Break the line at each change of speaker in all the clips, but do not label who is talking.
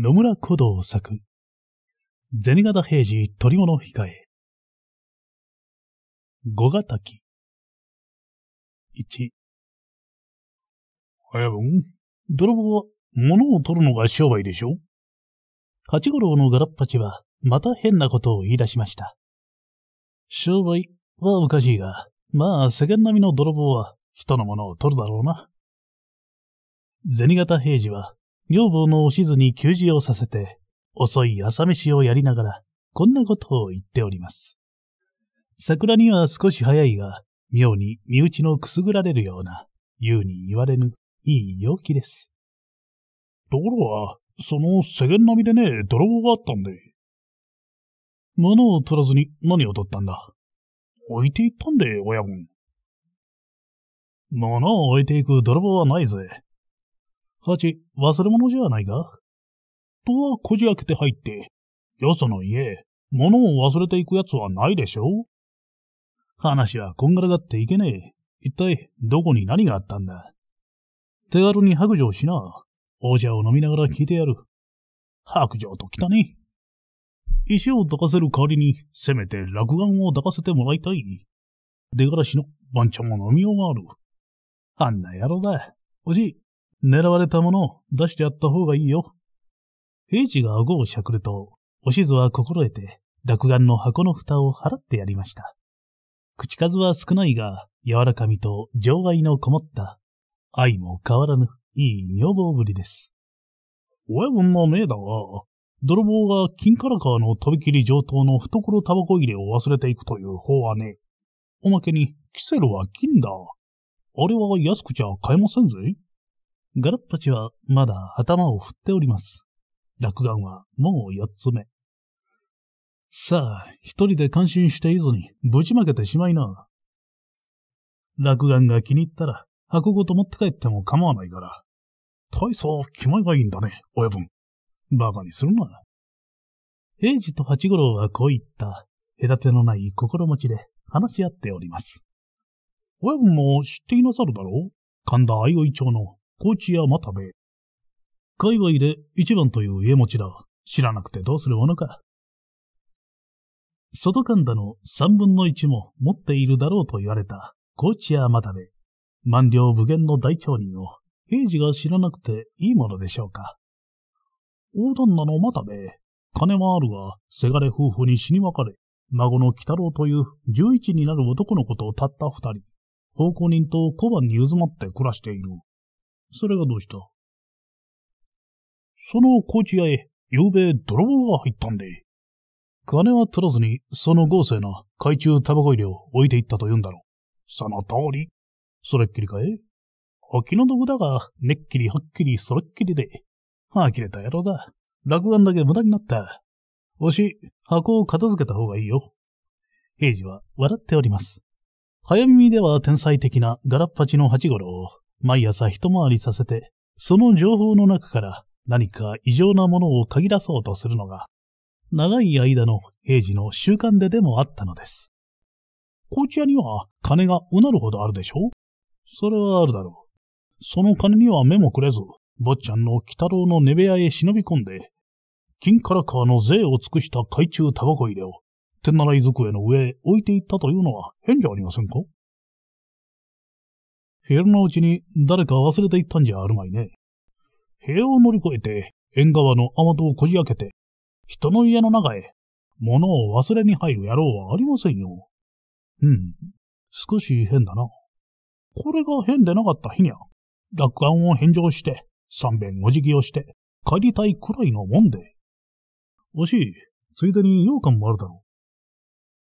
野村古道作、銭形平次取り物控え、五ヶ滝。
一。早分、泥棒は物を取るのが商売でしょ八五郎のガラッパチはまた変なことを言い出しました。商売はおかしいが、まあ世間並みの泥棒は人のものを取るだろうな。銭形平次は女房のおしずに給仕をさせて、遅い朝飯をやりながら、こんなことを言っております。桜には少し早いが、妙に身内のくすぐられるような、言うに言われぬ、いい陽気です。ところは、その世間並みでね、泥棒があったんで。物を取らずに何を取ったんだ置いていったんで、親分。物を置いていく泥棒はないぜ。幸、忘れ物じゃないかとはこじ開けて入って、よその家、物を忘れていくやつはないでしょ話はこんがらがっていけねえ。一体、どこに何があったんだ手軽に白状しな。お茶を飲みながら聞いてやる。白状と来たね。石を抱かせる代わりに、せめて落眼を抱かせてもらいたい。出がらしの番茶も飲みようがある。あんな野郎だ。おじい、狙われたものを出してやった方がいいよ。平次が顎をしゃくると、おしずは心得て、落眼の箱の蓋を払ってやりました。口数は少ないが、柔らかみと情愛のこもった、愛も変わらぬ、いい女房ぶりです。親分の命だが、泥棒が金から川の飛び切り上等の懐タバコ入れを忘れていくという方はね。おまけに、キセルは金だ。あれは安くちゃ買えませんぜ。ガラッパチはまだ頭を振っております。落眼はもう四つ目。さあ、一人で感心していずに、ぶちまけてしまいな。落眼が気に入ったら、箱ごと持って帰っても構わないから。大層まればいいんだね、親分。バカにするな。平治と八五郎はこういった、隔てのない心持ちで話し合っております。親分も知っていなさるだろう神田相生町の高知屋又兵衛。界隈で一番という家持ちだ。知らなくてどうするものか。外神田の三分の一も持っているだろうと言われた高知屋又兵衛。万両無限の大町人を平次が知らなくていいものでしょうか。大旦那の又兵衛。金はあるが、せがれ夫婦に死に別れ、孫の北郎という十一になる男の子とたった二人、奉公人と小判にうずまって暮らしている。それがどうしたその高知屋へ、昨べ泥棒が入ったんで。金は取らずに、その豪勢な懐中タバコ入れを置いていったと言うんだろう。その通り。それっきりかいお気の毒だが、ねっきりはっきりそれっきりで。呆あ、切れた野郎だ。落眼だけ無駄になった。おし、箱を片付けた方がいいよ。平次は笑っております。早耳では天才的なガラッパチの八五郎毎朝一回りさせて、その情報の中から何か異常なものを嗅ぎ出そうとするのが、長い間の平時の習慣ででもあったのです。高知屋には金がうなるほどあるでしょそれはあるだろう。その金には目もくれず、坊ちゃんの北郎の寝部屋へ忍び込んで、金から川の税を尽くした海中タバコ入れを、手習い机の上へ置いていったというのは変じゃありませんか部屋のうちに誰か忘れていったんじゃあるまいね。部屋を乗り越えて、縁側の雨戸をこじ開けて、人の家の中へ、物を忘れに入る野郎はありませんよ。うん、少し変だな。これが変でなかった日にゃ、楽観を返上して、三遍お辞儀をして、帰りたいくらいのもんで。惜しい、ついでに羊羹もあるだろ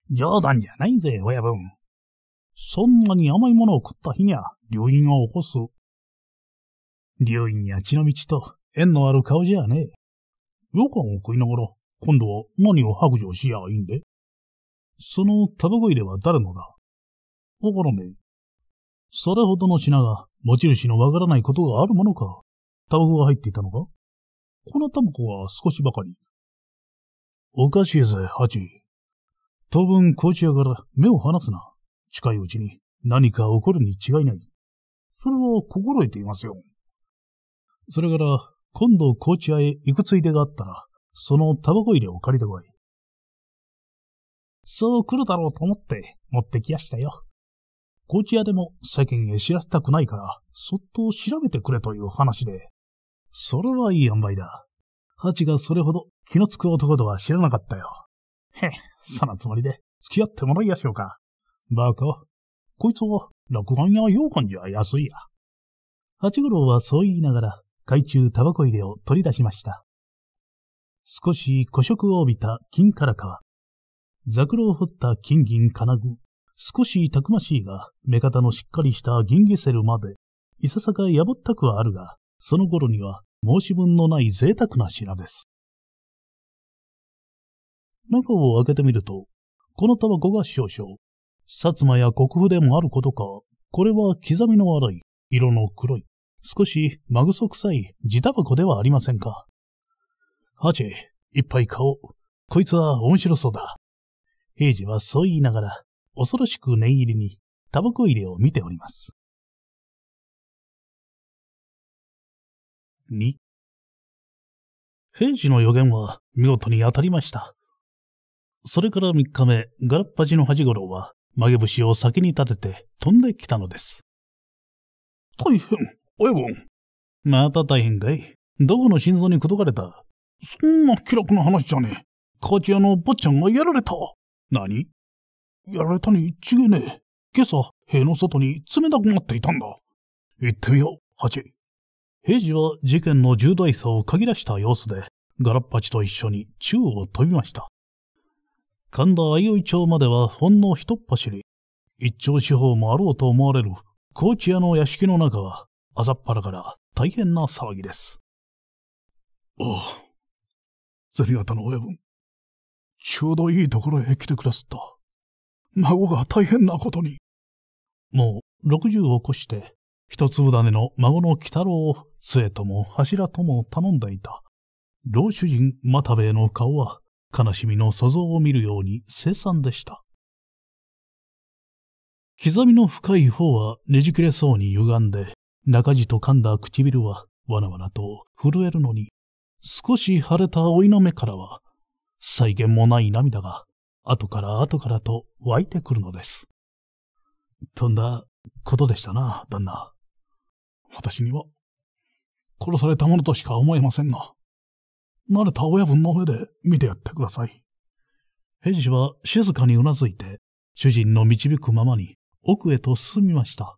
う。冗談じゃないぜ、親分。そんなに甘いものを食った日にゃ、流飲を起こす。流飲や血の道と縁のある顔じゃねえ。予感を食いながら、今度は何を白状しやがいいんでそのタバコ入れは誰のだわからねえ。それほどの品が持ち主のわからないことがあるものか。タバコが入っていたのかこのタバコは少しばかり。おかしいぜ、ハチ。当分、こちらから目を離すな。近いうちに何か起こるに違いない。それは心得ていますよ。それから、今度紅茶へ行くついでがあったら、そのタバコ入れを借りてこい。そう来るだろうと思って持ってきやしたよ。紅茶屋でも世間へ知らせたくないから、そっと調べてくれという話で。それはいい塩梅だ。ハチがそれほど気のつく男とは知らなかったよ。へ、そのつもりで付き合ってもらいやしょうか。バカ。こいつは落眼や羊羹じゃ安いや。八五郎はそう言いながら、懐中タバコ入れを取り出しました。少し古色を帯びた金からかは、ザクロを掘った金銀金具、少したくましいが、目方のしっかりした銀ゲセルまで、いささか破ったくはあるが、その頃には申し分のない贅沢な品です。中を開けてみると、このタバコが少々、薩摩や国府でもあることか、これは刻みの荒い、色の黒い、少しマグソ臭い地タバコではありませんか。ハチェ、一杯顔。こいつは面白そうだ。平次はそう言いながら、恐ろしく念入りにタバコ入れを見ております。二。平次の予言は見事に当たりました。それから三日目、ガラッパジの八五郎は曲げ節を先に立てて飛んできたのです。大変、親分。また大変かいどこの心臓に口説かれたそんな気楽な話じゃねえ。カチ屋の坊ちゃんがやられた。何やられたに違えねえ。今朝、塀の外に冷たくなっていたんだ。行ってみよう、ハチ。平次は事件の重大さを嗅ぎ出した様子で、ガラッパチと一緒に宙を飛びました。神田相生町まではほんの一っ走り。一丁四方もあろうと思われる、高知屋の屋敷の中は、朝っぱらから大変な騒ぎです。ああ、銭形の親分、ちょうどいいところへ来てくだすった。孫が大変なことに。もう、六十を越して、一粒種の孫の鬼太郎を、杖とも柱とも頼んでいた。老主人又兵衛の顔は、悲しみの素像を見るように凄惨でした。刻みの深い方はねじ切れそうに歪んで、中地と噛んだ唇はわなわなと震えるのに、少し腫れた老いの目からは、再現もない涙が、後から後からと湧いてくるのです。とんだことでしたな、旦那。私には、殺されたものとしか思えませんが。慣れた親分の上で見てやってください。平氏は静かにうなずいて、主人の導くままに奥へと進みました。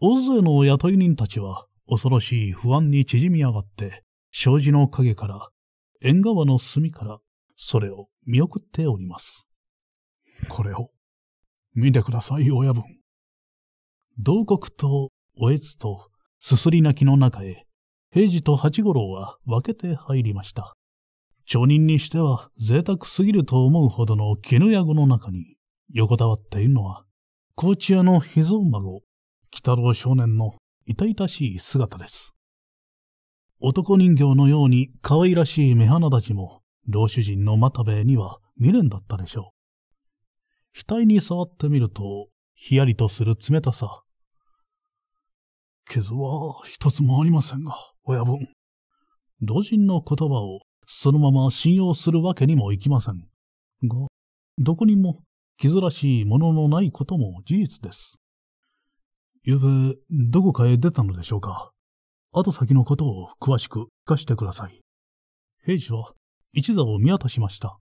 大勢の雇い人たちは恐ろしい不安に縮み上がって、障子の陰から、縁側の隅から、それを見送っております。これを、見てください、親分。洞国とおえつとすすり泣きの中へ平次と八五郎は分けて入りました。町人にしては贅沢すぎると思うほどの絹屋子の中に横たわっているのは、高知屋の秘蔵孫、北郎少年の痛々しい姿です。男人形のように可愛らしい目鼻立ちも、老主人の又兵衛には未練だったでしょう。額に触ってみると、ひやりとする冷たさ。傷は一つもありませんが。親分。老人の言葉をそのまま信用するわけにもいきません。が、どこにも気づらしいもののないことも事実です。ゆうべ、どこかへ出たのでしょうか。後先のことを詳しく聞かせてください。兵士は一座を見渡しました。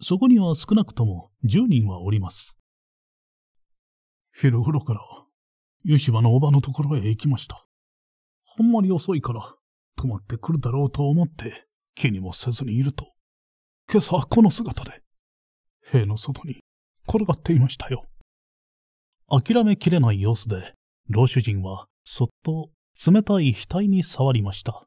そこには少なくとも10人はおります。昼頃から、湯島のおばのところへ行きました。あんまり遅いから、止まってくるだろうと思って、気にもせずにいると、今朝この姿で、塀の外に転がっていましたよ。諦めきれない様子で、老主人はそっと冷たい額に触りました。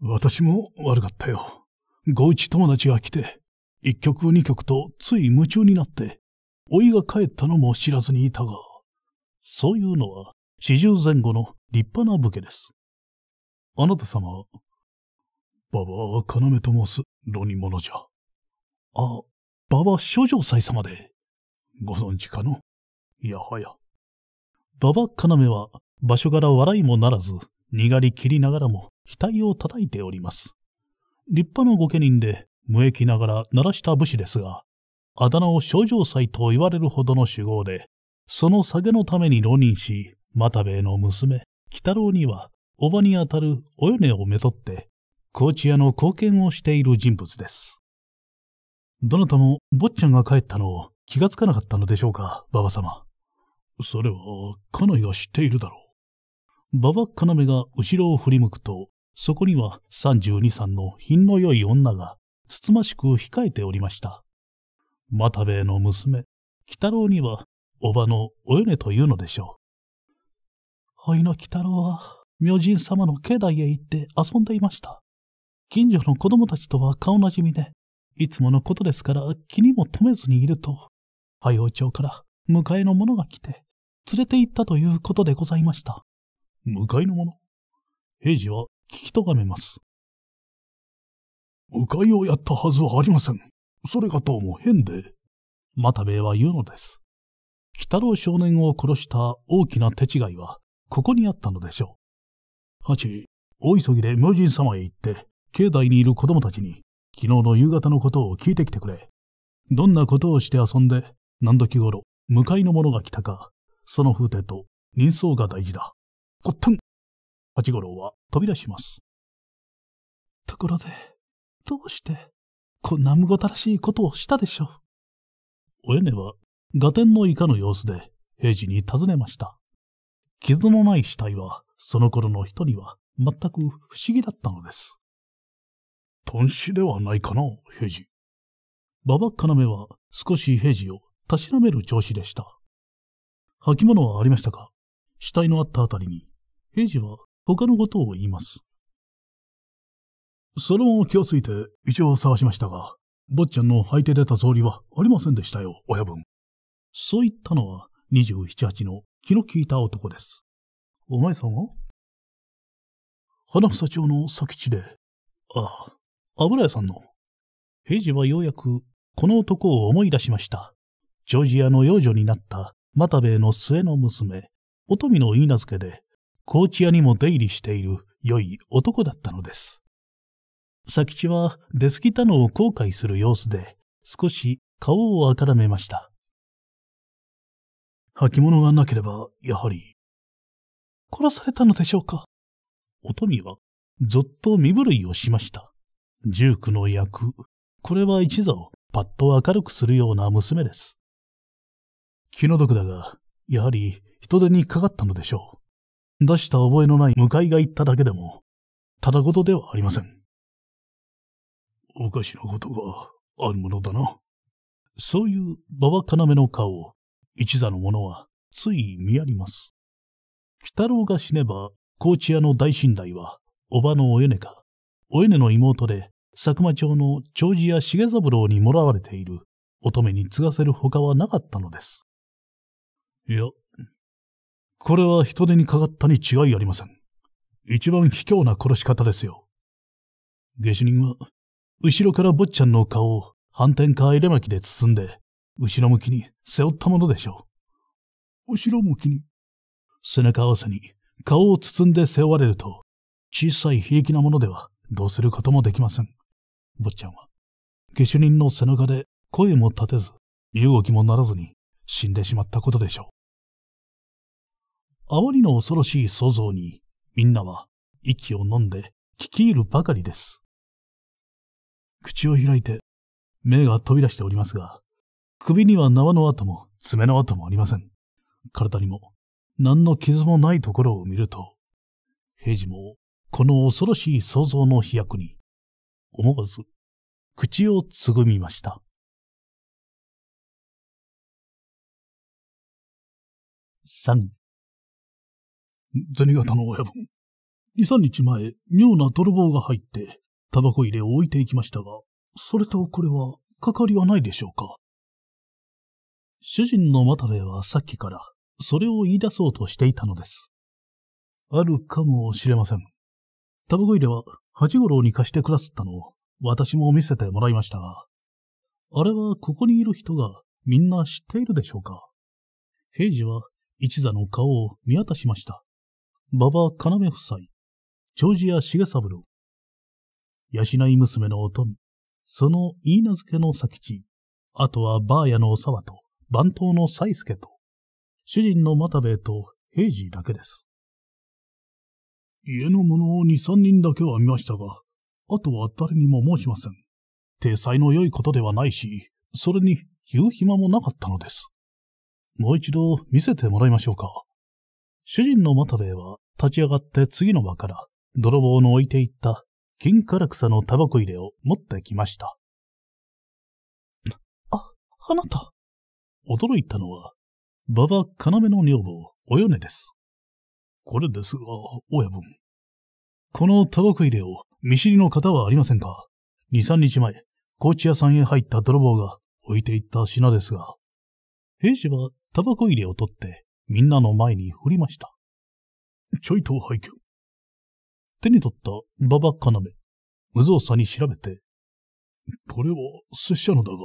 私も悪かったよ。ご一友達が来て、一曲二曲とつい夢中になって、老いが帰ったのも知らずにいたが、そういうのは四十前後の立派な武家です。あなた様、馬場要と申す浪人者じゃ。あ、馬場諸城祭様で、ご存知かのやはや。馬場要は場所柄笑いもならず、にがりきりながらも額を叩いております。立派な御家人で、無益ながら鳴らした武士ですが、あだ名を諸城祭と言われるほどの主豪で、その酒のために浪人し、又兵衛の娘、鬼太郎には、叔母にあたるおよねをめとって、高知屋の貢献をしている人物です。どなたも坊ちゃんが帰ったのを気がつかなかったのでしょうか、馬場様。それは、家内が知っているだろう。馬場要が後ろを振り向くと、そこには32歳の品の良い女が、つつましく控えておりました。又兵衛の娘、鬼太郎には、叔母のおよねというのでしょう。おの鬼太郎は、明神様の境内へ行って遊んでいました。近所の子供たちとは顔なじみで、いつものことですから気にも留めずにいると、早王町から迎えの者が来て、連れて行ったということでございました。迎えの者平次は聞きとがめます。迎えをやったはずはありません。それがどうも変で。又兵衛は言うのです。鬼太郎少年を殺した大きな手違いは、ここにあったのでしょう。八、大急ぎで無人様へ行って、境内にいる子供たちに、昨日の夕方のことを聞いてきてくれ。どんなことをして遊んで、何時頃、向かいの者が来たか、その風景と、人相が大事だ。こったん八五郎は飛び出します。ところで、どうして、こんなむごたらしいことをしたでしょう。おやねは、テンのいかの様子で、平次に尋ねました。傷のない死体は、その頃の人には全く不思議だったのです。豚死ではないかな、平次。馬場要は少し平次をたしなめる調子でした。履物はありましたか死体のあったあたりに、平次は他のことを言います。それも気をついて一応探しましたが、坊ちゃんの履いて出た草履はありませんでしたよ、親分。そう言ったのは27、8の気の利いた男です。お前さんは花房町の佐吉で、ああ、油屋さんの。平次はようやくこの男を思い出しました。ジョージアの養女になった又兵衛の末の娘、乙女の言い名付けで、高知屋にも出入りしている良い男だったのです。佐吉は出過ぎたのを後悔する様子で、少し顔をあからめました。履物がなければ、やはり。殺されたのでしょうかおとみは、ぞっと身震いをしました。十九の役、これは一座をパッと明るくするような娘です。気の毒だが、やはり人手にかかったのでしょう。出した覚えのない向いが言っただけでも、ただことではありません。おかしなことがあるものだな。そういう馬場要の顔を一座の者は、つい見やります。北郎が死ねば、高知屋の大信頼は、叔母のおよねか、およねの妹で、佐久間町の長寿屋重三郎にもらわれている乙女に継がせる他はなかったのです。いや、これは人手にかかったに違いありません。一番卑怯な殺し方ですよ。下手人は、後ろから坊ちゃんの顔を反転か入れ巻きで包んで、後ろ向きに背負ったものでしょう。後ろ向きに。背中合わせに顔を包んで背負われると、小さい平気なものではどうすることもできません。坊ちゃんは、下手人の背中で声も立てず、身動きもならずに死んでしまったことでしょう。あまりの恐ろしい想像に、みんなは息を飲んで聞き入るばかりです。口を開いて、目が飛び出しておりますが、首には縄の跡も爪の跡もありません。体にも何の傷もないところを見ると、平次もこの恐ろしい想像の飛躍に、思わず口をつぐみました。三。銭形の親分。二三日前、妙な泥棒が入って、タバコ入れを置いていきましたが、それとこれは、かかりはないでしょうか主人の又兵衛はさっきから、それを言い出そうとしていたのです。あるかもしれません。タバコ入れは八五郎に貸してくださったのを私も見せてもらいましたが、あれはここにいる人がみんな知っているでしょうか平次は一座の顔を見渡しました。馬場要夫妻、長寿屋重三郎、養い娘のおみ、その言い名付けの佐吉、あとはバーヤのお沢と、番頭の才助と、主人の又兵衛と平次だけです。家の者を二三人だけは見ましたが、あとは誰にも申しません。体裁の良いことではないし、それに言う暇もなかったのです。もう一度見せてもらいましょうか。主人の又兵衛は立ち上がって次の場から、泥棒の置いていった金唐草のタバコ入れを持ってきました。あ、あなた。驚いたのは、馬場要の女房、およねです。これですが、親分。このタバコ入れを見知りの方はありませんか二三日前、高知屋さんへ入った泥棒が置いていった品ですが、平次はタバコ入れを取ってみんなの前に振りました。ちょいと拝見。手に取った馬場要、無造作に調べて、これは拙者のだが、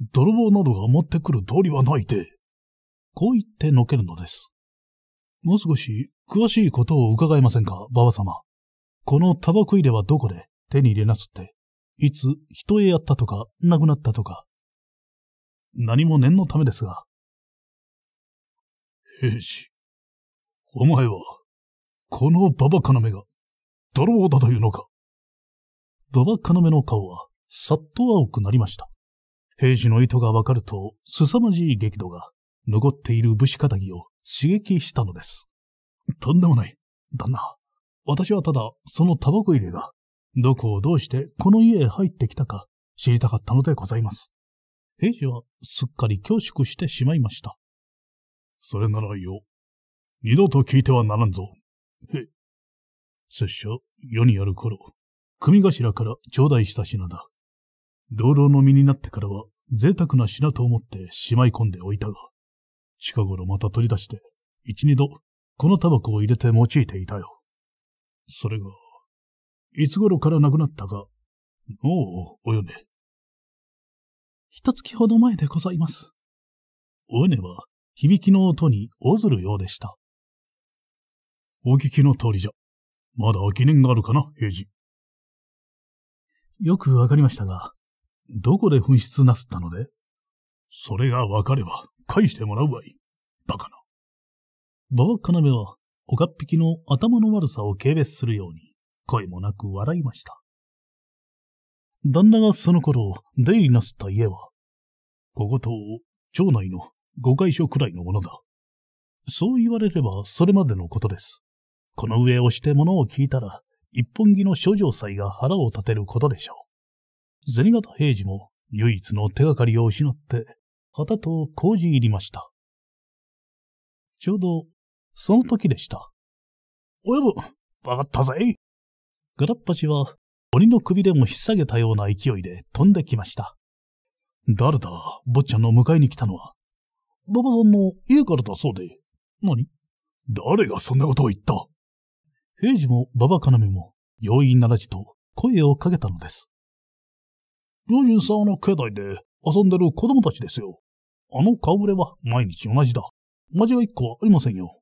泥棒などが持ってくる通りはないで。こう言ってのけるのです。もう少し詳しいことを伺えませんか、馬場様。このタバコ入れはどこで手に入れなすって、いつ人へやったとか、亡くなったとか。何も念のためですが。兵士、お前は、この馬場目が、泥棒だというのか。馬場目の顔は、さっと青くなりました。平士の意図がわかると、凄まじい激怒が、残っている武士仇を刺激したのです。とんでもない。旦那。私はただ、そのタバコ入れが、どこをどうしてこの家へ入ってきたか知りたかったのでございます。兵士はすっかり恐縮してしまいました。それならよ。二度と聞いてはならんぞ。へ。拙者、世にある頃、組頭から頂戴した品だ。同僚の身になってからは、贅沢な品と思ってしまい込んでおいたが、近頃また取り出して、一二度、このタバコを入れて用いていたよ。それが、いつ頃からなくなったか、もう、およね。一月ほど前でございます。およねは、響きの音におずるようでした。お聞きの通りじゃ。まだ疑念があるかな、平次。よくわかりましたが、どこで紛失なすったのでそれがわかれば返してもらうわい。バカな。馬場かなめは、岡っぴきの頭の悪さを軽蔑するように、声もなく笑いました。旦那がその頃、出入りなすった家は、ここと、町内の5階所くらいのものだ。そう言われればそれまでのことです。この上をして物を聞いたら、一本木の諸城祭が腹を立てることでしょう。銭形平次も唯一の手がかりを失って、旗と工事入りました。ちょうど、その時でした。おやぶ、わかったぜガラッパチは、鬼の首でも引っ下げたような勢いで飛んできました。誰だ、坊ちゃんの迎えに来たのは。馬場さんの家からだそうで。何誰がそんなことを言った平次も馬場要も、容易ならじと声をかけたのです。老人さんの境内で遊んでる子供たちですよ。あの顔ぶれは毎日同じだ。間違い1個はありませんよ。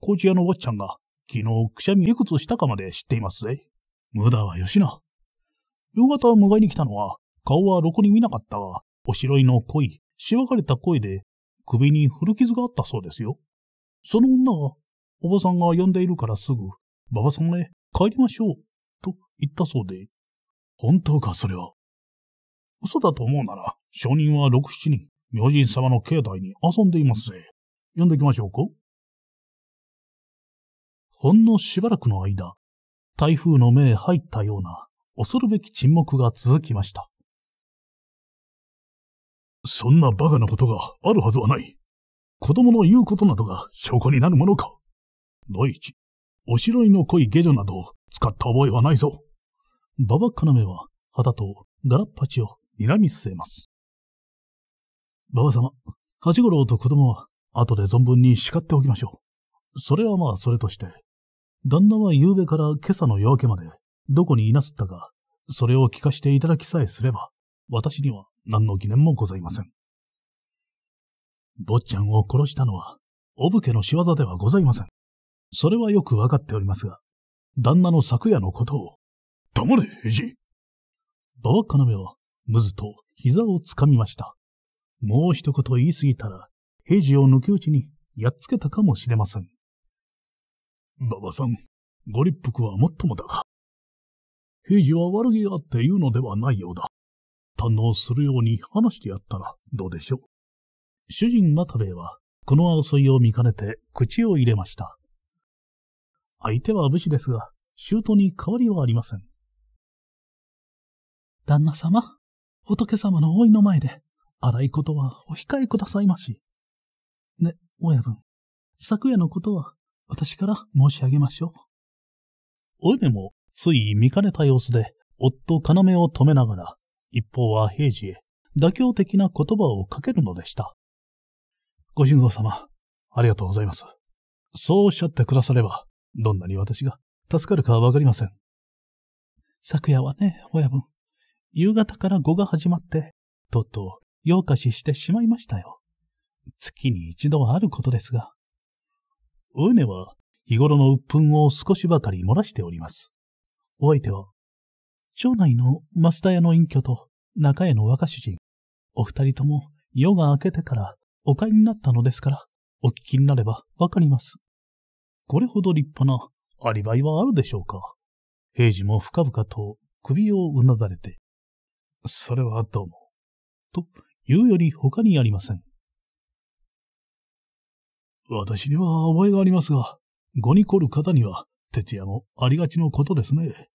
こちら屋のおばちゃんが昨日くしゃみいくつしたかまで知っていますぜ。無駄はよしな。夕方迎えに来たのは顔はろくに見なかったが、おしろいの濃い、しわかれた声で首に古傷があったそうですよ。その女は、おばさんが呼んでいるからすぐ、馬場さんへ帰りましょう、と言ったそうで。本当か、それは。嘘だと思うなら、証人は6、7人、明神様の境内に遊んでいますぜ。呼んできましょうか。ほんのしばらくの間、台風の目へ入ったような恐るべき沈黙が続きました。そんな馬鹿なことがあるはずはない。子供の言うことなどが証拠になるものか。第一、おしろいの濃い下女などを使った覚えはないぞ。馬鹿かなメは旗とガラッパチを睨み据えます。馬場様、八五郎と子供は後で存分に叱っておきましょう。それはまあそれとして、旦那は夕べから今朝の夜明けまでどこにいなすったか、それを聞かしていただきさえすれば、私には何の疑念もございません。坊ちゃんを殺したのは、お武家の仕業ではございません。それはよくわかっておりますが、旦那の昨夜のことを。黙れ、平次馬場要は、むずと膝をつかみました。もう一言言い過ぎたら、平次を抜き打ちにやっつけたかもしれません。馬場さん、ご立腹はもっともだが。平次は悪気があって言うのではないようだ。堪能するように話してやったらどうでしょう。主人又兵衛は、この争いを見かねて口を入れました。相手は武士ですが、舅に変わりはありません。旦那様。仏様のおいの前で、荒いことはお控えくださいまし。ね、親分、昨夜のことは私から申し上げましょう。おいでも、つい見かねた様子で、夫要を止めながら、一方は平次へ妥協的な言葉をかけるのでした。ご神臓様、ありがとうございます。そうおっしゃってくだされば、どんなに私が助かるかはわかりません。昨夜はね、親分、夕方から碁が始まって、とっとう夜更かししてしまいましたよ。月に一度はあることですが。ウーネは日頃の鬱憤を少しばかり漏らしております。お相手は、町内の増田屋の隠居と中屋の若主人、お二人とも夜が明けてからお帰りになったのですから、お聞きになればわかります。これほど立派なアリバイはあるでしょうか。平時も深々と首をうなだれて、それはどうも。と言うより他にありません。私には覚えがありますが、語に凝る方には、徹夜もありがちのことですね。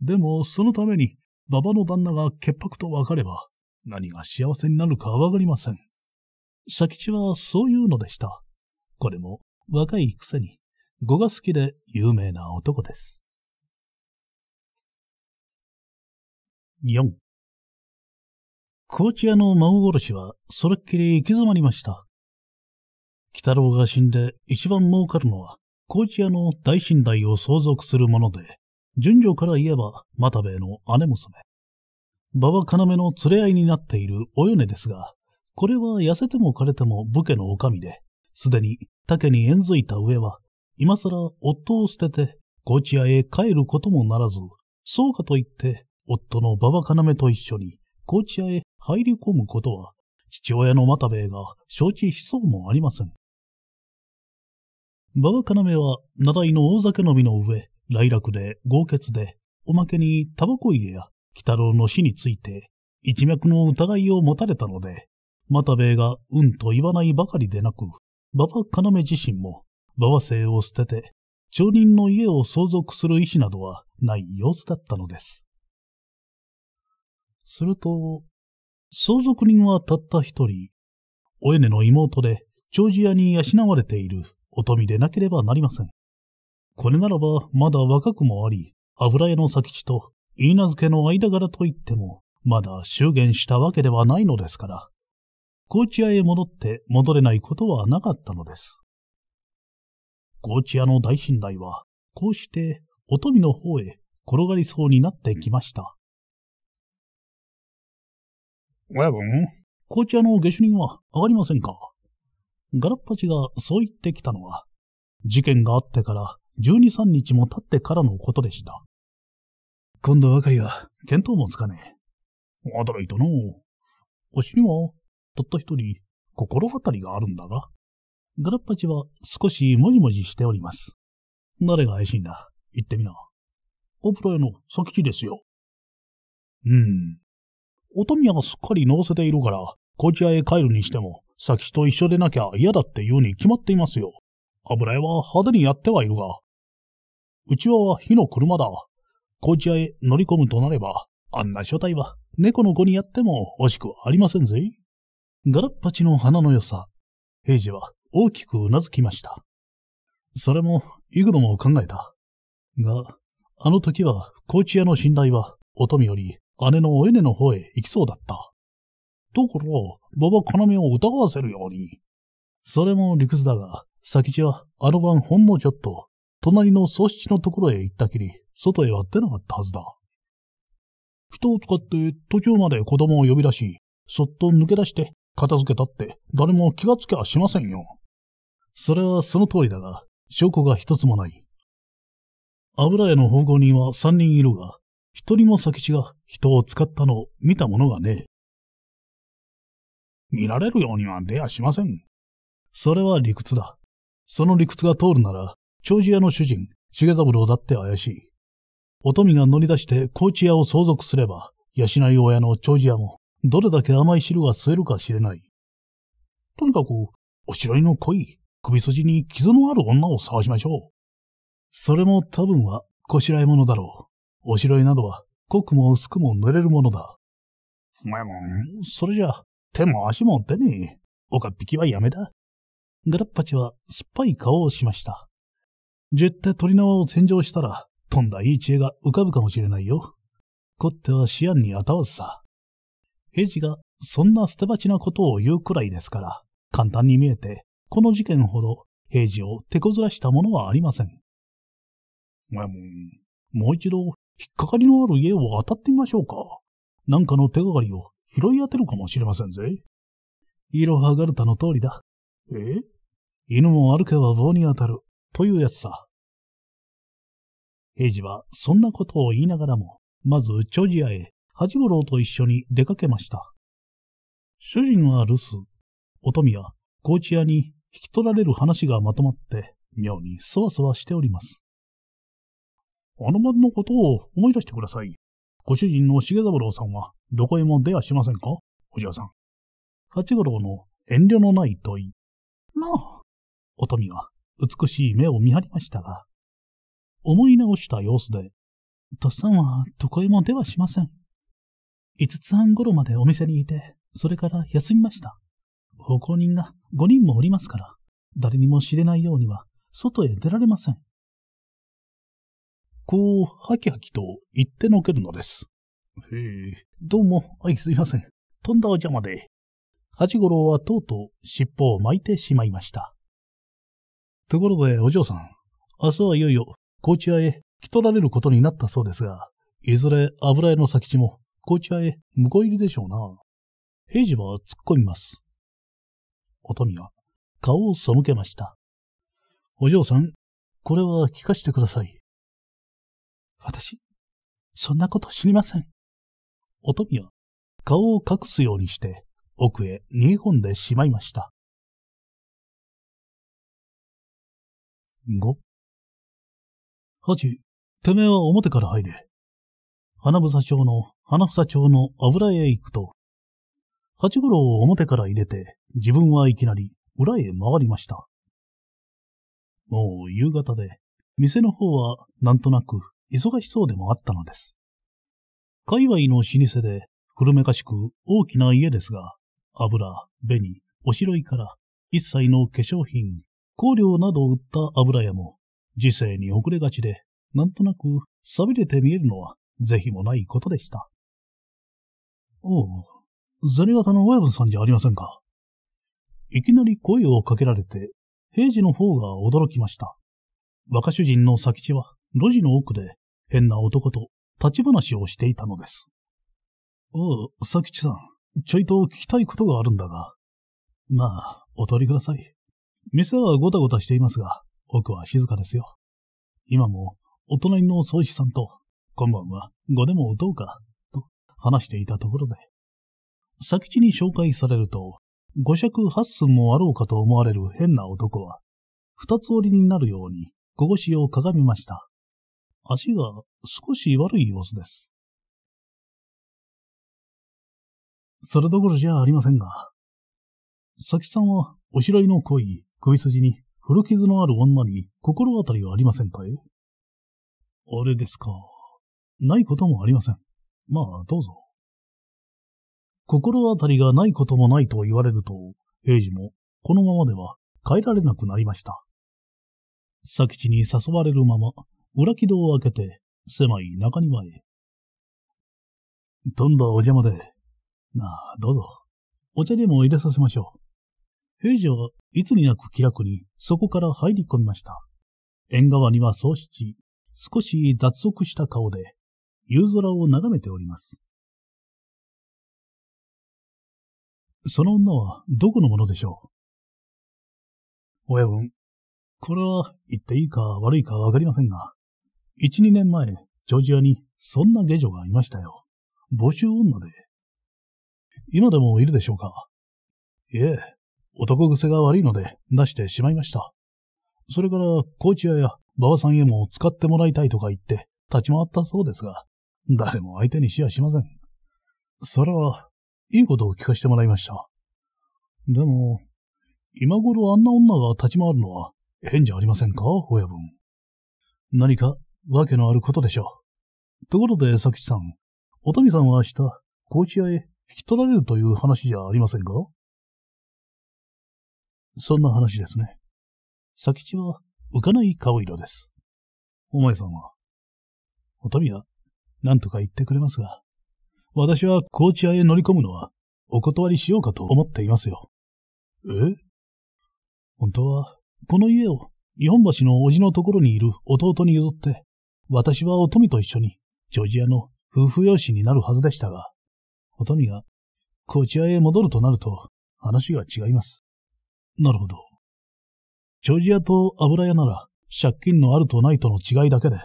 でも、そのために、馬場の旦那が潔白と分かれば、何が幸せになるか分かりません。佐吉はそういうのでした。これも、若いくせに、語が好きで有名な男です。
4高知屋の孫
殺しは、それっきり行き詰まりました。北郎が死んで一番儲かるのは、高知屋の大寝台を相続するもので、順序から言えば、又兵衛の姉娘。馬場要の連れ合いになっているお米ですが、これは痩せても枯れても武家の女将で、すでに竹に縁づいた上は、今更夫を捨てて、高知屋へ帰ることもならず、そうかと言って、夫の馬場要と一緒に紅茶へ入り込むことは、父親の又兵衛が承知しそうもありません。馬場要は、名代の大酒飲みの上、来楽で豪傑で、おまけにタバコ入れや、鬼太郎の死について、一脈の疑いを持たれたので、又兵衛がうんと言わないばかりでなく、馬場要自身も、馬場姓を捨てて、町人の家を相続する意思などはない様子だったのです。すると、相続人はたった一人、おえねの妹で、長寿屋に養われているおみでなければなりません。これならば、まだ若くもあり、油絵の先地と、言い名付けの間柄といっても、まだ祝言したわけではないのですから、高知屋へ戻って戻れないことはなかったのです。高知屋の大信頼は、こうして、おとみの方へ転がりそうになってきました。親分こちらの下手人は上がりませんかガラッパチがそう言ってきたのは、事件があってから12、3日も経ってからのことでした。今度ばかりは、見当もつかねえ。驚いたのおしには、たった一人、心当たりがあるんだが。ガラッパチは少しもじもじしております。誰が怪しいんだ行ってみな。オプロへの先吉ですよ。うん。お富谷がすっかり乗せているから、こちらへ帰るにしても、先と一緒でなきゃ嫌だって言うに決まっていますよ。油絵は派手にやってはいるが。うちは火の車だ。こちらへ乗り込むとなれば、あんな所帯は猫の子にやっても惜しくありませんぜ。ガラッパチの花の良さ、平次は大きくうなずきました。それも、幾度も考えた。が、あの時は、高知屋の信頼は、お富より、姉のおエネの方へ行きそうだった。とろ、から、馬場要を疑わせるように。それも理屈だが、佐吉はあの晩ほんのちょっと、隣の宗七のところへ行ったきり、外へは出なかったはずだ。人を使って途中まで子供を呼び出し、そっと抜け出して片付けたって誰も気がつきゃしませんよ。それはその通りだが、証拠が一つもない。油屋の奉公人は三人いるが、一人も佐吉が人を使ったのを見たものがねえ。見られるようには出やしません。それは理屈だ。その理屈が通るなら、長寿屋の主人、重三郎だって怪しい。お富が乗り出して高知屋を相続すれば、養い親の長寿屋も、どれだけ甘い汁が吸えるか知れない。とにかく、おしろいの濃い、首筋に傷のある女を探しましょう。それも多分は、こしらえものだろう。おしろいなどは、濃くも薄くも濡れるものだ。お前も、それじゃ、手も足も出ねえ。岡っ引きはやめだ。ガラッパチは酸っぱい顔をしました。って鳥縄を洗浄したら、とんだいい知恵が浮かぶかもしれないよ。こっては思案にあたわずさ。平次がそんな捨て鉢なことを言うくらいですから、簡単に見えて、この事件ほど平次を手こずらしたものはありません。お前も、もう一度引っかかりのある家を当たってみましょうか。なんかの手がかりを拾い当てるかもしれませんぜ。イロハガルタの通りだ。え犬も歩けば棒に当たる。というやつさ。平次はそんなことを言いながらも、まず長寿屋へ八五郎と一緒に出かけました。主人は留守。お富は、高知屋に引き取られる話がまとまって、妙にそわそわしております。あの晩のことを思い出してください。ご主人の重三郎さんは、どこへも出はしませんかお嬢さん。八五郎の遠慮のない問い。まあ。とみは、美しい目を見張りましたが、思い直した様子で、とっさんはどこへも出はしません。五つ半頃までお店にいて、それから休みました。奉公人が五人もおりますから、誰にも知れないようには、外へ出られません。こう、はきはきと言ってのけるのです。へえ、どうも、はい、すいません。とんだお邪魔で。八五郎はとうとう尻尾を巻いてしまいました。ところで、お嬢さん、明日はいよいよ、紅茶へ引き取られることになったそうですが、いずれ油絵の先地も、紅茶へ向こう入りでしょうな。平次は突っ込みます。おとみは、顔を背けました。お嬢さん、これは聞かせてください。私、そんなこと知りません。おとみは、顔を隠すようにして、奥
へ逃げ込んでしまいました。
5。八、てめえは表から入れ。花房町の、花房町の油へ行くと、八五郎を表から入れて、自分はいきなり裏へ回りました。もう夕方で、店の方はなんとなく忙しそうでもあったのです。界隈の老舗で古めかしく大きな家ですが、油、紅、おしろいから一切の化粧品、香料などを売った油屋も時世に遅れがちで、なんとなく錆びれて見えるのは是非もないことでした。おう、銭型の親分さんじゃありませんか。いきなり声をかけられて、平時の方が驚きました。若主人の佐吉は路地の奥で変な男と立ち話をしていたのです。ああ、佐吉さん、ちょいと聞きたいことがあるんだが。まあ、お通りください。店はごたごたしていますが、奥は静かですよ。今も、お隣の宗司さんと、こんばんは、ごでも打とうか、と話していたところで。佐吉に紹介されると、五尺八寸もあろうかと思われる変な男は、二つ折りになるように、こ腰をかがみました。足が少し悪い様子
です。それどころじゃありませんが、
佐吉さんはおしらいの濃い首筋に古傷のある女に心当たりはありませんかいあれですか。ないこともありません。まあ、どうぞ。心当たりがないこともないと言われると、平次もこのままでは帰られなくなりました。佐吉に誘われるまま裏木戸を開けて、狭い中庭へ。どんどんお邪魔で。なあ、どうぞ。お茶でも入れさせましょう。平次はいつになく気楽にそこから入り込みました。縁側には宗七、少し脱足した顔で、夕
空を眺めております。そ
の女はどこのものでしょう親分、これは言っていいか悪いかわかりませんが、1、2年前、ジョージアにそんな下女がいましたよ。募集女で。今でもいるでしょうかいえ、男癖が悪いので出してしまいました。それから、ーチ屋や馬場さんへも使ってもらいたいとか言って立ち回ったそうですが、誰も相手にしやしません。それは、いいことを聞かせてもらいました。でも、今頃あんな女が立ち回るのは変じゃありませんか親分。何かわけのあることでしょう。ところで、佐吉さん、おとみさんは明日、高知屋へ引き取られるという話じゃありませんかそんな話ですね。佐吉は浮かない顔色です。お前さんは、おとみは、何とか言ってくれますが、私は高知屋へ乗り込むのは、お断りしようかと思っていますよ。え本当は、この家を、日本橋のおじのところにいる弟に譲って、私はおとみと一緒に、ジョージアの夫婦養子になるはずでしたが、おとみが、こちらへ戻るとなると、話が違います。なるほど。ジョージアと油屋なら、借金のあるとないとの違いだけで、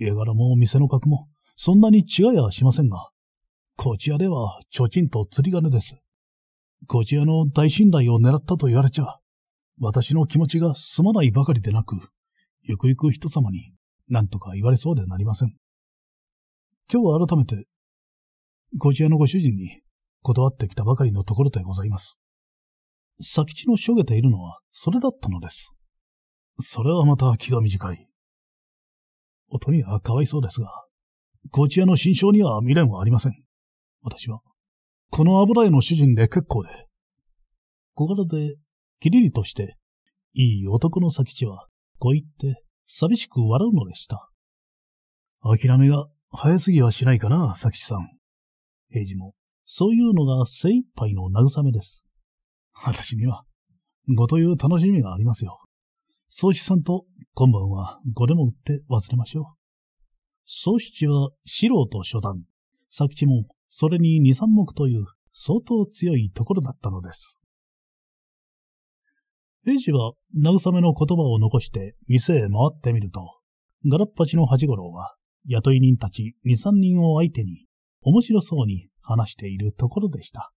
家柄も店の格も、そんなに違いはしませんが、こちらでは、ちょちんと釣り金です。こちらの大信頼を狙ったと言われちゃ、私の気持ちがすまないばかりでなく、ゆくゆく人様になんとか言われそうでなりません。今日は改めて、こちらのご主人に断ってきたばかりのところでございます。佐吉のしょげているのはそれだったのです。それはまた気が短い。音にはかわいそうですが、こちらの心象には未練はありません。私は、この油絵の主人で結構で、小柄で、キリリとして、いい男の佐吉は、こう言って、寂しく笑うのでした。諦めが早すぎはしないかな、佐吉さん。平次も、そういうのが精一杯の慰めです。私には、ごという楽しみがありますよ。宗七さんと今晩はごでも売って忘れましょう。宗七は素人初段、佐吉もそれに二三目という相当強いところだったのです。エイジは慰めの言葉を残して店へ回ってみると、ガラッパチの八五郎は雇い人たち二三人を相手に面白そうに話しているところでした。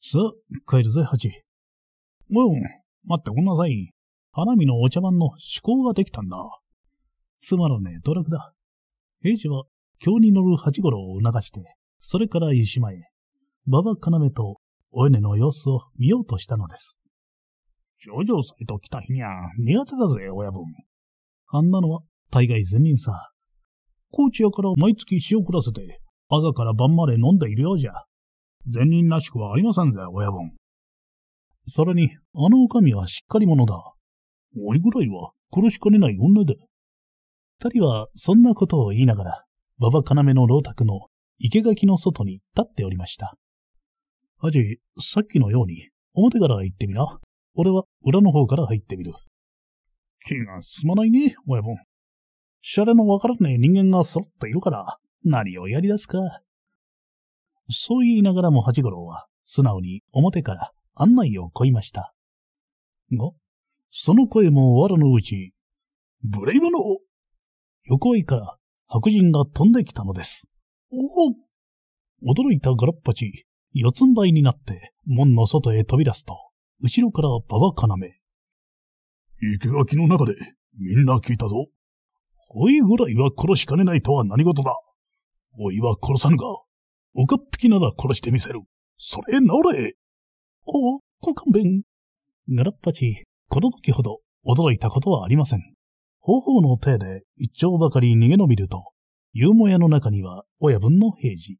さあ、帰るぜ、八。うん、待ってごんなさい。花見のお茶番の趣向ができたんだ。つまらねえ、ドラクだ。エイジは、京に乗る八五郎を促して、それから湯島へ、馬場要とお稲の様子を見ようとしたのです。ジョジョ斎と来た日にゃ、苦手だぜ、親分。あんなのは、大概善人さ。高知屋から毎月仕送らせて、朝から晩まで飲んでいるようじゃ。善人らしくはありませんぜ、親分。それに、あの女将はしっかり者だ。おいぐらいは殺しかねない女で。二人はそんなことを言いながら、馬場要の老宅の生垣の外に立っておりました。アジ、さっきのように表から行ってみな。俺は裏の方から入ってみる。気が済まないね、親分。シャレのわからねえ人間が揃っているから、何をやり出すか。そう言いながらも八五郎は、素直に表から案内を乞いました。が、その声も藁のうち、ブレイブの横いから白人が飛んできたのです。おお驚いたガラッパチ、四つん這いになって門の外へ飛び出すと、後ろから馬場要。生垣の中で、みんな聞いたぞ。おいぐらいは殺しかねないとは何事だ。おいは殺さぬが、おかっぴきなら殺してみせる。それなれ。おお、ご勘弁。ガラッパチ、この時ほど驚いたことはありません。方法の手で一丁ばかり逃げ延びると、ーモ屋の中には親分の平次、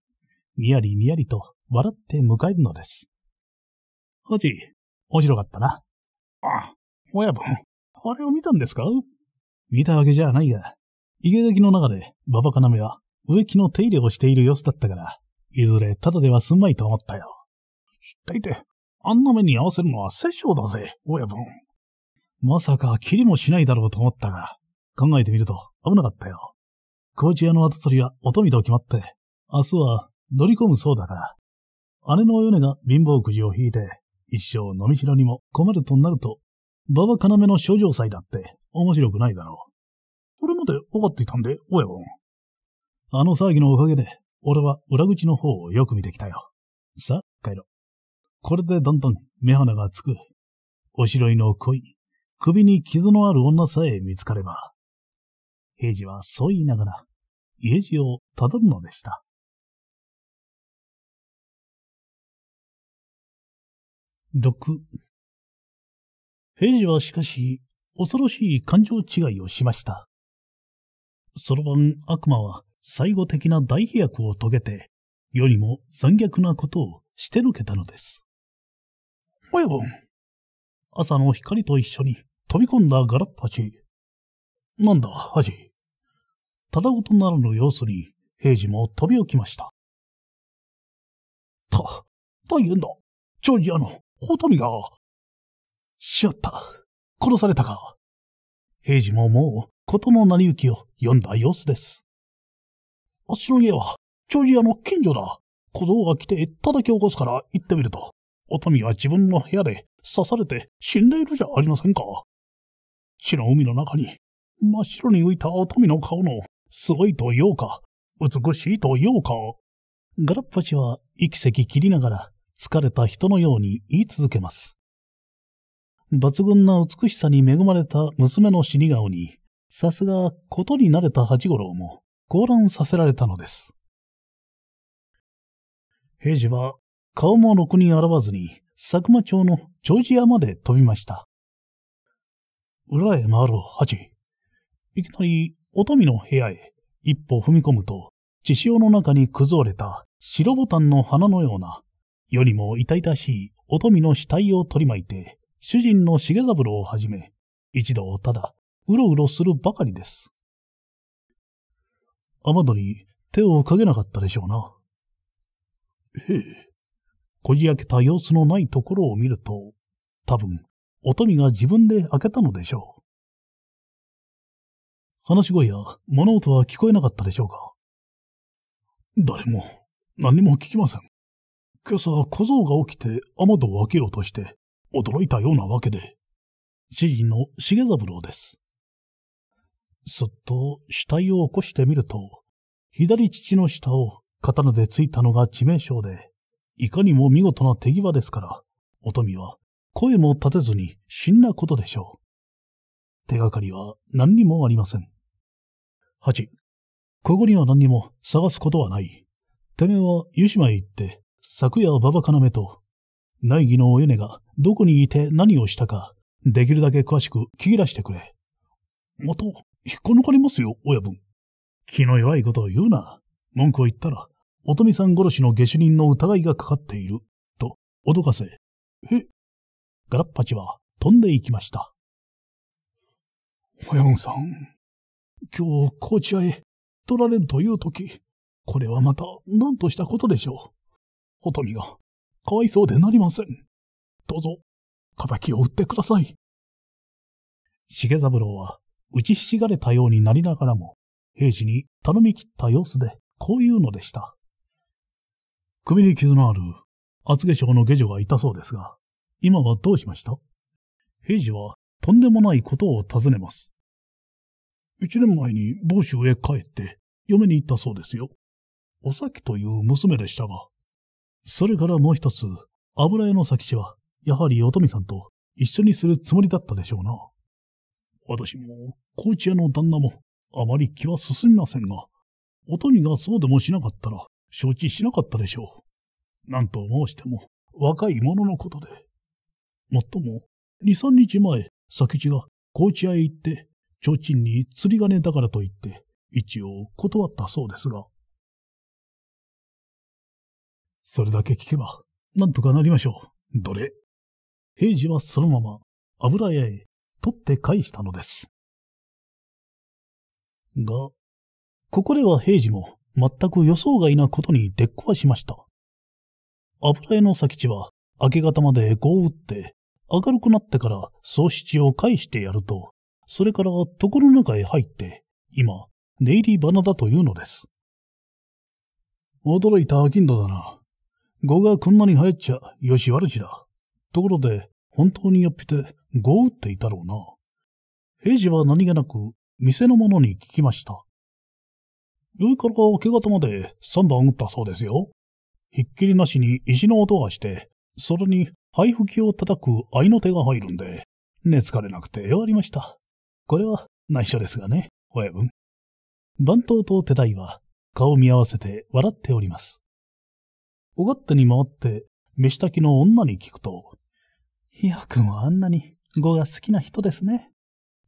にやりにやりと笑って迎えるのです。ハジ、面白かったな。あ、あ、親分、あれを見たんですか見たわけじゃないが、池崎の中で、馬場要は植木の手入れをしている様子だったから、いずれただではすんまいと思ったよ。知っていて、あんな目に合わせるのは殺生だぜ、親分。まさか、切りもしないだろうと思ったが、考えてみると危なかったよ。高知屋の跡取りはおみと決まって、明日は乗り込むそうだから、姉のお米が貧乏くじを引いて、一生飲みしろにも困るとなると、馬場要の諸女祭だって面白くないだろう。それまで分かっていたんで、おやあの騒ぎのおかげで、俺は裏口の方をよく見てきたよ。さあ、帰ろ。これでだんだん目鼻がつく。おしろいの恋、首に傷のある女さえ見つかれば。平次はそう言いながら、家路をたどるのでした。6平次はしかし、恐ろしい感情違いをしました。その晩、悪魔は最後的な大飛躍を遂げて、世にも残虐なことをしてのけたのです。親分朝の光と一緒に飛び込んだガラッパチ。なんだ、ハジ。ただごとならぬ様子に、平次も飛び起きました。と、と変うんだ。ジョージアのホトミが、しおった。殺されたか。平次ももう、ことの成り行きを読んだ様子です。あっしの家は、長寿屋の近所だ。小僧が来て叩き起こすから行ってみると、おとみは自分の部屋で刺されて死んでいるじゃありませんか。血の海の中に、真っ白に浮いたおとみの顔の、すごいと言おうか、美しいと言おうか。ガラッパチは一席切りながら疲れた人のように言い続けます。抜群な美しさに恵まれた娘の死に顔に、さすがことに慣れた八五郎も、混乱させられたのです。平次は、顔もろくに洗わずに、佐久間町の長寿屋まで飛びました。裏へ回ろう、八。いきなり、お富の部屋へ一歩踏み込むと、血潮の中に崩れた白ボタンの花のような世にも痛々しいとみの死体を取り巻いて、主人の重三郎をはじめ、一度ただ、うろうろするばかりです。雨戸に手をかけなかったでしょうな。へえ。こじ開けた様子のないところを見ると、多分、とみが自分で開けたのでしょう。話し声や物音は聞こえなかったでしょうか誰も、何も聞きません。今朝小僧が起きて雨戸を開けようとして、驚いたようなわけで、知人の重三郎です。そっと死体を起こしてみると、左乳の下を刀でついたのが致命傷で、いかにも見事な手際ですから、おとみは声も立てずに死んだことでしょう。手がかりは何にもありません。8、ここには何にも探すことはない。てめえは湯島へ行って、昨夜馬場要と、内儀のお米がどこにいて何をしたか、できるだけ詳しく聞き出してくれ。また、引っこ抜かれますよ、親分。気の弱いことを言うな。文句を言ったら、おとみさん殺しの下手人の疑いがかかっている、と、脅かせ。へ。ガラッパチは飛んでいきました。親分さん、今日、紅茶へ取られるというとき、これはまた何としたことでしょう。ほとみが、かわいそうでなりません。どうぞ、仇を売ってください。重三郎は、打ちひしがれたようになりながらも、平次に頼み切った様子で、こう言うのでした。首に傷のある厚化粧の下女がいたそうですが、今はどうしました平次はとんでもないことを尋ねます。一年前に房州へ帰って嫁に行ったそうですよ。お咲という娘でしたが、それからもう一つ、油絵の佐吉は、やはり乙女さんと一緒にするつもりだったでしょうな。私も、高知屋の旦那も、あまり気は進みませんが、乙女がそうでもしなかったら、承知しなかったでしょう。なんと申しても、若い者のことで。もっとも、二三日前、佐吉が高知屋へ行って、提灯に釣り鐘だからと言って、一応断ったそうですが。それだけ聞けば、なんとかなりましょう。どれ平次はそのまま油屋へ取って返したのです。が、ここでは平次も全く予想外なことに出っ壊しました。油絵の佐吉は明け方までこう打って、明るくなってから宗七を返してやると、それから床の中へ入って、今、寝入り花だというのです。驚いたんどだな。語がこんなに流行っちゃ、よし悪しだ。ところで、本当にやっぴて、語を打っていたろうな。平次は何気なく、店の者に聞きました。良いから明け方まで3番打ったそうですよ。ひっきりなしに石の音がして、それに肺吹きを叩く愛の手が入るんで、寝つかれなくてわりました。これは内緒ですがね、親分。番頭と手代は顔見合わせて笑っております。おがってに回って、飯炊きの女に聞くと、ひやくんはあんなに語が好きな人ですね。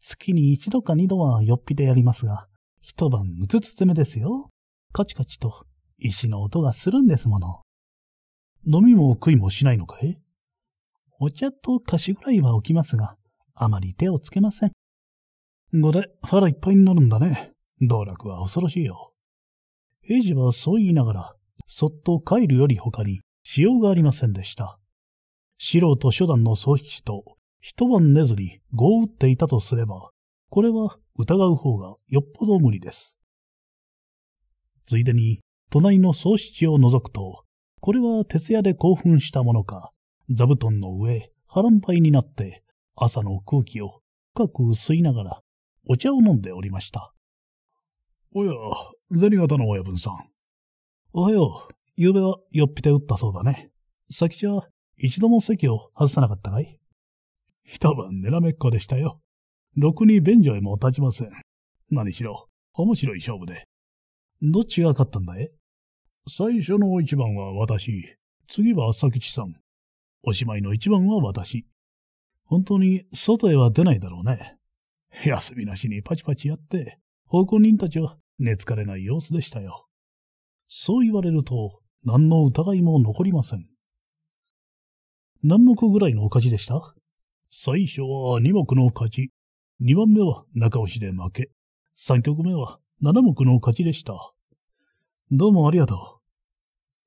月に一度か二度はよっぴでやりますが、一晩うつつ攻めですよ。カチカチと石の音がするんですもの。飲みも食いもしないのかいお茶と菓子ぐらいは置きますが、あまり手をつけません。ので、腹いっぱいになるんだね。道楽は恐ろしいよ。平次はそう言いながら、そっと帰るより他にしようがありませんでした。素人初段の総七と一晩寝ずに碁を打っていたとすれば、これは疑う方がよっぽど無理です。ついでに、隣の総七を除くと、これは徹夜で興奮したものか、座布団の上、腹んぱいになって、朝の空気を深く吸いながら、お茶を飲んでおりました。おや、銭形の親分さん。おはよう。昨べはよっぴて打ったそうだね。先じゃ、一度も席を外さなかったかい一晩狙らめっこでしたよ。ろくに便所へも立ちません。何しろ、面白い勝負で。どっちが勝ったんだい最初の一番は私。次は浅吉さん。おしまいの一番は私。本当に外へは出ないだろうね。休みなしにパチパチやって、奉公人たちは寝つかれない様子でしたよ。そう言われると、何の疑いも残りません。何目ぐらいの勝ちでした最初は2目の勝ち。2番目は中押しで負け。3曲目は7目の勝ちでした。どうもありがと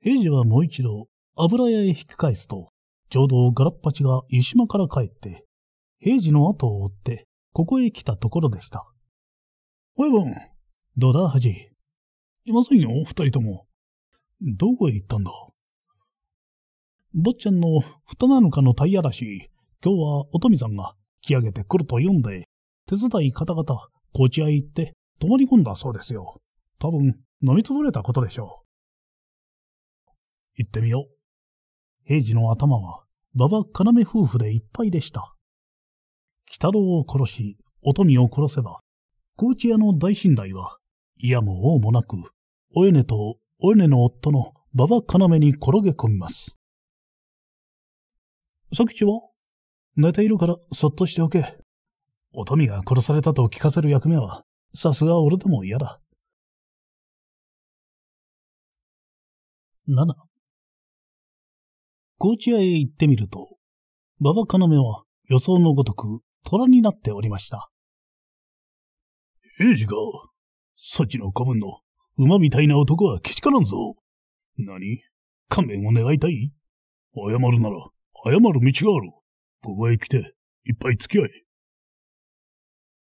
う。平次はもう一度油屋へ引き返すと、ちょうどガラッパチが湯島から帰って、平次の後を追って、ここへ来たところでした。おいぼん、どうだ、ハジ。いませんよ、二人とも。どこへ行ったんだ坊ちゃんの蓋なのかのタイヤだし、今日はおとみさんが着上げてくると読んで、手伝い方々、こちらへ行って泊まり込んだそうですよ。多分、飲みつぶれたことでしょう。行ってみよう。平次の頭は、馬場要夫婦でいっぱいでした。北郎を殺し、おとみを殺せば、高知屋の大寝台は、いやも王もなく、おえねとおえねの夫の馬場要に転げ込みます。佐吉は寝ているからそっとしておけ。お富が殺されたと聞かせる役目は、さすが俺でも嫌だ。
7高知屋へ行ってみると、
馬場要は予想のごとく虎になっておりました。平次が、そちの子分の馬みたいな男はけしからんぞ。何勘弁を願いたい謝るなら、謝る道がある。ここへ来て、いっぱい付き合え。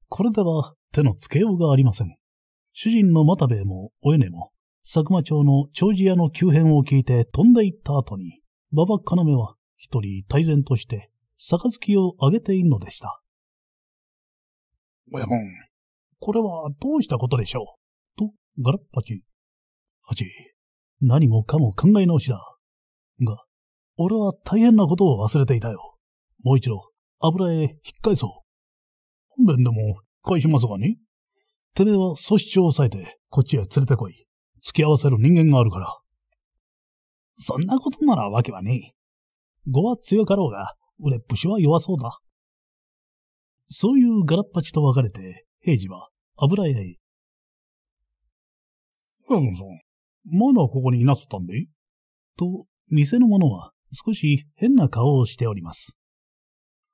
これでは手の付けようがありません。主人の又兵衛もおえねも、佐久間町の長寿屋の急変を聞いて飛んで行った後に、馬場要は一人大然として、杯をあげているのでした。親もん、これはどうしたことでしょうガラッパチ。八、何もかも考え直しだ。が、俺は大変なことを忘れていたよ。もう一度、油絵引っ返そう。本弁でも返しますがね。てめえは素質を抑えて、こっちへ連れてこい。付き合わせる人間があるから。そんなことならわけはねえ。語は強かろうが、れっぷしは弱そうだ。そういうガラッパチと別れて、平次は油絵へ小山さん、まだここにいなすったんでと、店の者は少し変な顔をしております。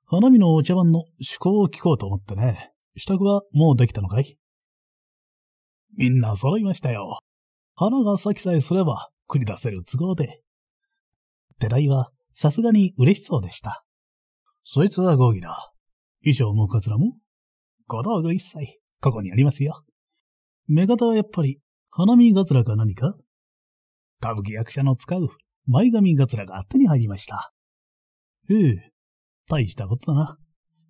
花見のお茶碗の趣向を聞こうと思ってね。支度はもうできたのかいみんな揃いましたよ。花が咲きさえすれば繰り出せる都合で。寺井はさすがに嬉しそうでした。そいつは合議だ。衣装もかツらも小道具一切、ここにありますよ。目方はやっぱり花見ガツラか何か歌舞伎役者の使う前髪ガツラが手に入りました。ええ、大したことだな。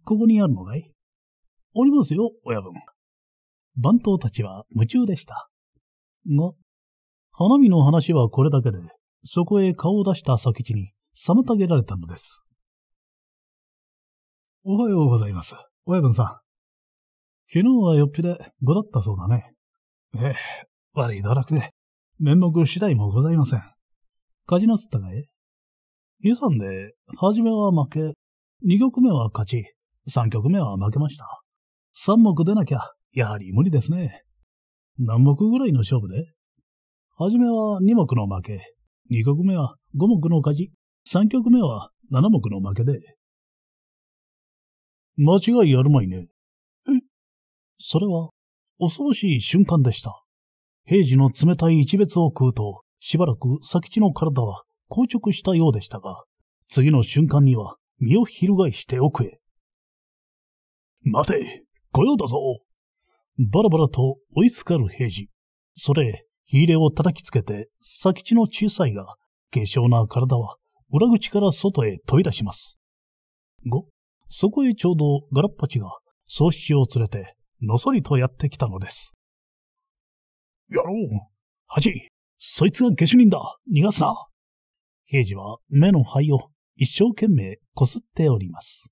ここにあるのかいおりますよ、親分。番頭たちは夢中でした。が、花見の話はこれだけで、そこへ顔を出した佐吉に妨げられたのです。おはようございます、親分さん。昨日はよっぴでごだったそうだね。ええ、悪い道楽で、面目次第もございません。カジノつったがえ湯山で、初めは負け、二局目は勝ち、三局目は負けました。三目出なきゃ、やはり無理ですね。何目ぐらいの勝負で初めは二目の負け、二局目は五目の勝ち、三局目は七目の負けで。間違いあるまいね。え、それは、恐ろしい瞬間でした。平時の冷たい一別を食うと、しばらく佐吉の体は硬直したようでしたが、次の瞬間には身を翻して奥へ。待て御用だぞバラバラと追いつかる平次。それ、火入れを叩きつけて、佐吉の小さいが、軽傷な体は、裏口から外へ飛び出します。ご、そこへちょうどガラッパチが、宗七を連れて、のそりとやってきたのです。やろう。恥。そいつが下手人だ。逃がすな。平次は目の灰を一生懸命
こすっております。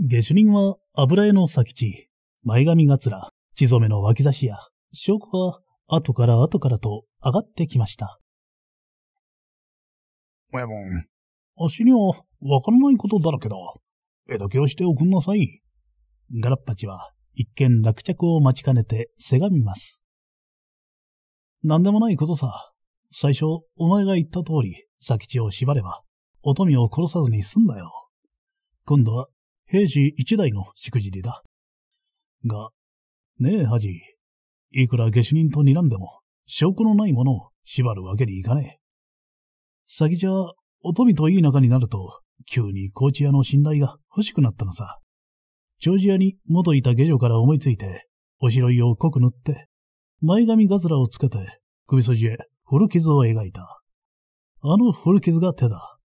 下手人は油絵の先
地、前髪がつら、血染めの脇差しや、証拠は後から後からと上がってきました。親分、もん。足にはわからないことだらけだ。絵だけをしておくんなさい。ガラッパチは一見落着を待ちかねてせがみます。なんでもないことさ。最初、お前が言った通り、佐吉を縛れば、お富を殺さずに済んだよ。今度は、平時一代のしくじりだ。が、ねえ、恥。いくら下手人と睨んでも、証拠のないものを縛るわけにいかねえ。佐吉は、お富といい仲になると、急に高知屋の信頼が欲しくなったのさ。長寿屋に元いた下女から思いついて、おしろいを濃く塗って、前髪ガズラをつけて、首筋へ古傷を描いた。あの古傷が手だ。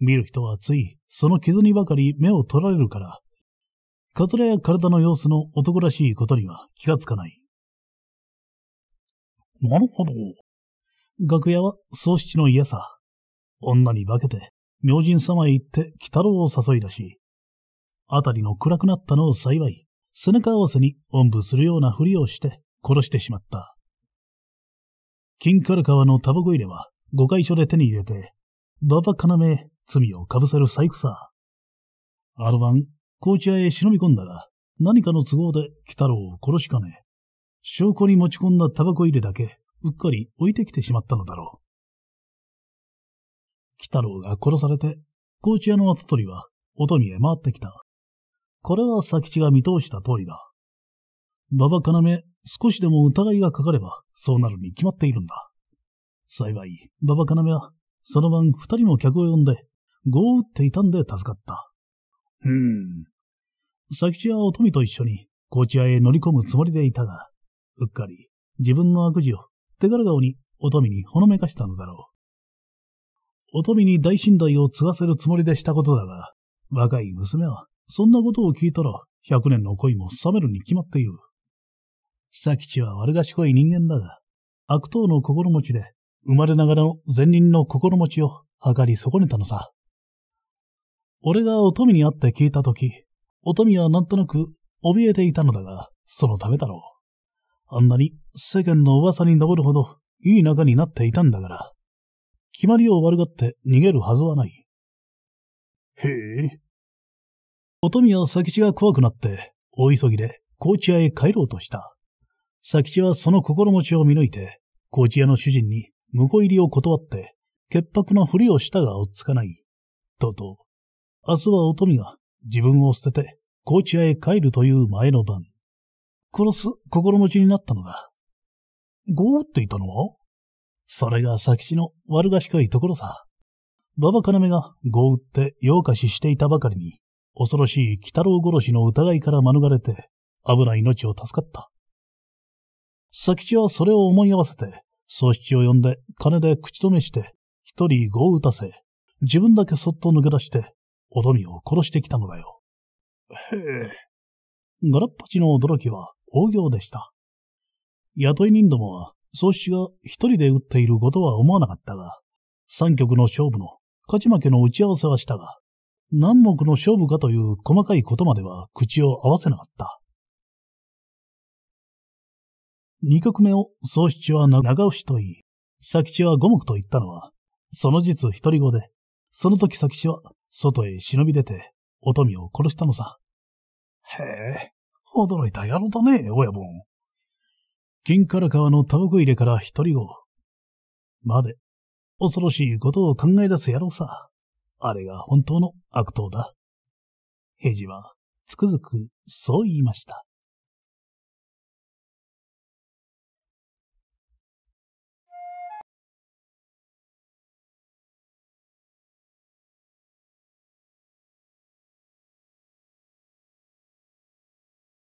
見る人はつい、その傷にばかり目を取られるから、カつラや体の様子の男らしいことには気がつかない。なるほど。楽屋は宗七の家さ。女に化けて、明神様へ行って鬼太郎を誘い出し、あたりの暗くなったのを幸い、背中合わせにおんぶするようなふりをして殺してしまった。金かル川のタバコ入れは誤解書で手に入れて、馬場なめ罪をかぶせる細工さ。あの晩、紅茶へ忍び込んだが、何かの都合で鬼太郎を殺しかね、証拠に持ち込んだタバコ入れだけ、うっかり置いてきてしまったのだろう。北郎が殺されて、高知屋の跡取りは乙女へ回ってきた。これは佐吉が見通した通りだ。馬場目、少しでも疑いがかかれば、そうなるに決まっているんだ。幸い、馬場目は、その晩二人も客を呼んで、碁を打っていたんで助かった。うーん。佐吉は乙女と一緒に、高知屋へ乗り込むつもりでいたが、うっかり、自分の悪事を、手柄顔に乙女にほのめかしたのだろう。おとみに大信頼を継がせるつもりでしたことだが、若い娘は、そんなことを聞いたら、百年の恋も冷めるに決まっている。佐吉は悪賢い人間だが、悪党の心持ちで、生まれながらの善人の心持ちを測り損ねたのさ。俺がおとみに会って聞いたとき、おとみはなんとなく怯えていたのだが、そのためだろう。あんなに世間の噂に上るほどいい仲になっていたんだから、決まりを悪がって逃げるはずはない。へえ。音宮佐吉が怖くなって、大急ぎで高知屋へ帰ろうとした。佐吉はその心持ちを見抜いて、高知屋の主人に婿入りを断って、潔白なふりをしたが落っつかない。とうとう、明日は乙女が自分を捨てて、高知屋へ帰るという前の晩。殺す心持ちになったのだ。ゴーっていたのはそれが佐吉の悪賢いところさ。馬場要が豪打って洋菓子していたばかりに、恐ろしい鬼太郎殺しの疑いから免れて、危ない命を助かった。佐吉はそれを思い合わせて、宗七を呼んで金で口止めして、一人豪打たせ、自分だけそっと抜け出して、お富を殺してきたのだよ。へえ。ガラッパチの驚きは大行でした。雇い人どもは宗七が一人で打っていることは思わなかったが、三局の勝負の勝ち負けの打ち合わせはしたが、何目の勝負かという細かいことまでは口を合わせなかった。二局目を宗七は長押しと言い、佐吉は五目と言ったのは、その実一人語で、その時佐吉は外へ忍び出て、お富を殺したのさ。
へえ、
驚いた野郎だね、親分。金から川のタバコ入れから一人を。まで、恐ろしいことを考え出す野郎さ。あれが本当の悪党だ。平次は、つくづくそう言いました。